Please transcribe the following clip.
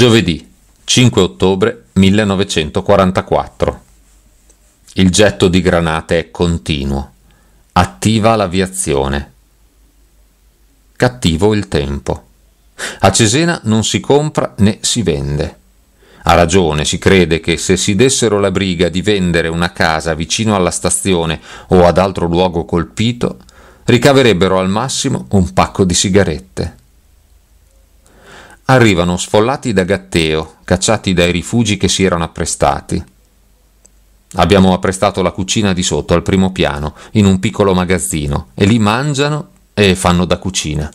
Giovedì 5 ottobre 1944. Il getto di granate è continuo. Attiva l'aviazione. Cattivo il tempo. A Cesena non si compra né si vende. Ha ragione, si crede che se si dessero la briga di vendere una casa vicino alla stazione o ad altro luogo colpito, ricaverebbero al massimo un pacco di sigarette arrivano sfollati da Gatteo, cacciati dai rifugi che si erano apprestati. Abbiamo apprestato la cucina di sotto al primo piano, in un piccolo magazzino, e lì mangiano e fanno da cucina.